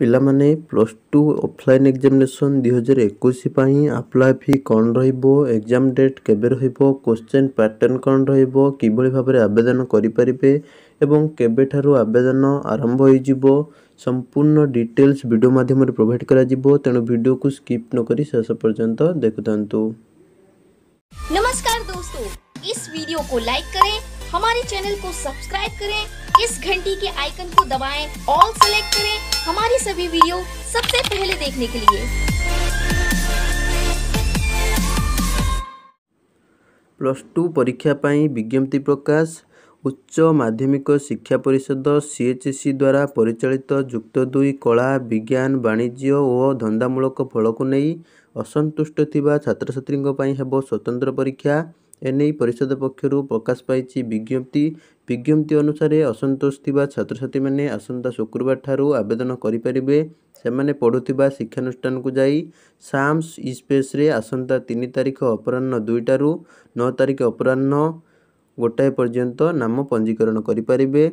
ପିଲାମାନେ plus two offline examination ଦୁଇହଜାର ଏକୋଇଶ ପାଇଁ ଆପ୍ଲାଏ ଫି କ'ଣ ରହିବ ଏକ୍ଜାମ୍ ଡେଟ୍ କେବେ ରହିବ କୋଶ୍ଚେନ୍ ପ୍ୟାଟର୍ନ କ'ଣ ରହିବ କିଭଳି ଭାବରେ ଆବେଦନ କରିପାରିବେ ଏବଂ କେବେଠାରୁ ଆବେଦନ ଆରମ୍ଭ ହୋଇଯିବ ସମ୍ପୂର୍ଣ୍ଣ ଡିଟେଲ୍ସ ଭିଡ଼ିଓ ମାଧ୍ୟମରେ ପ୍ରୋଭାଇଡ଼୍ କରାଯିବ ତେଣୁ ଭିଡ଼ିଓକୁ ସ୍କିପ୍ ନକରି ଶେଷ ପର୍ଯ୍ୟନ୍ତ ଦେଖୁଥାନ୍ତୁ ନମସ୍କାର ଦୋସ୍ତୋ ଇସ୍ ଭିଡ଼ିଓକୁ ଲାଇକ୍ କରେ ହମାରି ଚ୍ୟାନେଲ୍କୁ ସବସ୍କ୍ରାଇବ୍ କରେ इस घंटी के आइकन को दबाएं ऑल सेलेक्ट करें हमारी सभी वीडियो सबसे पहले देखने के लिए प्लस टू परीक्षापी विज्ञप्ति प्रकाश उच्च माध्यमिक शिक्षा परिषद सी एच सी द्वारा परिचालित जुक्त दुई कला विज्ञान वाणिज्य और धंदामूलक फल को नहीं असंतुष्ट छात्र छात्री हेब स्वतंत्र परीक्षा ଏନେଇ ପରିଷଦ ପକ୍ଷରୁ ପ୍ରକାଶ ପାଇଛି ବିଜ୍ଞପ୍ତି ବିଜ୍ଞପ୍ତି ଅନୁସାରେ ଅସନ୍ତୋଷ ଥିବା ଛାତ୍ରଛାତ୍ରୀମାନେ ଆସନ୍ତା ଶୁକ୍ରବାର ଠାରୁ ଆବେଦନ କରିପାରିବେ ସେମାନେ ପଢ଼ୁଥିବା ଶିକ୍ଷାନୁଷ୍ଠାନକୁ ଯାଇ ସାମ୍ସ ଇ ସ୍ପେସ୍ରେ ଆସନ୍ତା ତିନି ତାରିଖ ଅପରାହ୍ନ ଦୁଇଟାରୁ ନଅ ତାରିଖ ଅପରାହ୍ନ ଗୋଟାଏ ପର୍ଯ୍ୟନ୍ତ ନାମ ପଞ୍ଜୀକରଣ କରିପାରିବେ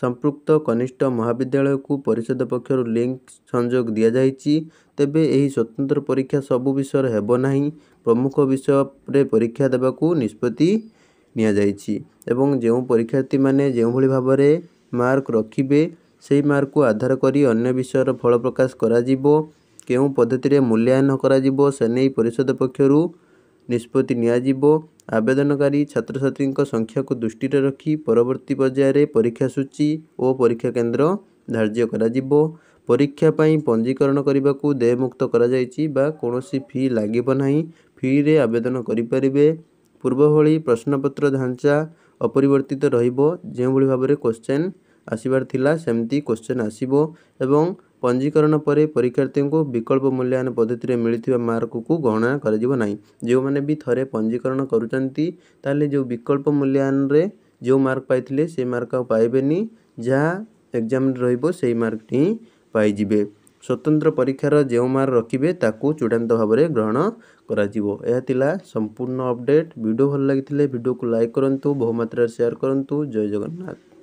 ସମ୍ପୃକ୍ତ କନିଷ୍ଠ ମହାବିଦ୍ୟାଳୟକୁ ପରିଷଦ ପକ୍ଷରୁ ଲିଙ୍କ ସଂଯୋଗ ଦିଆଯାଇଛି ତେବେ ଏହି ସ୍ୱତନ୍ତ୍ର ପରୀକ୍ଷା ସବୁ ବିଷୟରେ ହେବ ନାହିଁ ପ୍ରମୁଖ ବିଷୟରେ ପରୀକ୍ଷା ଦେବାକୁ ନିଷ୍ପତ୍ତି ନିଆଯାଇଛି ଏବଂ ଯେଉଁ ପରୀକ୍ଷାର୍ଥୀମାନେ ଯେଉଁଭଳି ଭାବରେ ମାର୍କ ରଖିବେ ସେହି ମାର୍କକୁ ଆଧାର କରି ଅନ୍ୟ ବିଷୟର ଫଳ ପ୍ରକାଶ କରାଯିବ କେଉଁ ପଦ୍ଧତିରେ ମୂଲ୍ୟାୟନ କରାଯିବ ସେ ନେଇ ପରିଷଦ ପକ୍ଷରୁ ନିଷ୍ପତ୍ତି ନିଆଯିବ ଆବେଦନକାରୀ ଛାତ୍ରଛାତ୍ରୀଙ୍କ ସଂଖ୍ୟାକୁ ଦୃଷ୍ଟିରେ ରଖି ପରବର୍ତ୍ତୀ ପର୍ଯ୍ୟାୟରେ ପରୀକ୍ଷା ସୂଚୀ ଓ ପରୀକ୍ଷା କେନ୍ଦ୍ର ଧାର୍ଯ୍ୟ କରାଯିବ ପରୀକ୍ଷା ପାଇଁ ପଞ୍ଜୀକରଣ କରିବାକୁ ଦେୟମୁକ୍ତ କରାଯାଇଛି ବା କୌଣସି ଫି ଲାଗିବ ନାହିଁ ଫିରେ ଆବେଦନ କରିପାରିବେ ପୂର୍ବଭଳି ପ୍ରଶ୍ନପତ୍ର ଢାଞ୍ଚା ଅପରିବର୍ତ୍ତିତ ରହିବ ଯେଉଁଭଳି ଭାବରେ କୋଶ୍ଚେନ୍ ଆସିବାର ଥିଲା ସେମିତି କୋଶ୍ଚେନ୍ ଆସିବ ଏବଂ ପଞ୍ଜୀକରଣ ପରେ ପରୀକ୍ଷାର୍ଥୀଙ୍କୁ ବିକଳ୍ପ ମୂଲ୍ୟାୟନ ପଦ୍ଧତିରେ ମିଳିଥିବା ମାର୍କକୁ ଗଣନା କରାଯିବ ନାହିଁ ଯେଉଁମାନେ ବି ଥରେ ପଞ୍ଜୀକରଣ କରୁଛନ୍ତି ତାହେଲେ ଯେଉଁ ବିକଳ୍ପ ମୂଲ୍ୟାୟନରେ ଯେଉଁ ମାର୍କ ପାଇଥିଲେ ସେ ମାର୍କ ଆଉ ପାଇବେନି ଯାହା ଏକ୍ଜାମ୍ରେ ରହିବ ସେଇ ମାର୍କଟି ହିଁ ପାଇଯିବେ ସ୍ୱତନ୍ତ୍ର ପରୀକ୍ଷାର ଯେଉଁ ମାର୍କ ରଖିବେ ତାକୁ ଚୂଡ଼ାନ୍ତ ଭାବରେ ଗ୍ରହଣ କରାଯିବ ଏହା ଥିଲା ସମ୍ପୂର୍ଣ୍ଣ ଅପଡ଼େଟ୍ ଭିଡ଼ିଓ ଭଲ ଲାଗିଥିଲେ ଭିଡ଼ିଓକୁ ଲାଇକ୍ କରନ୍ତୁ ବହୁମାତ୍ରାରେ ସେୟାର କରନ୍ତୁ ଜୟ ଜଗନ୍ନାଥ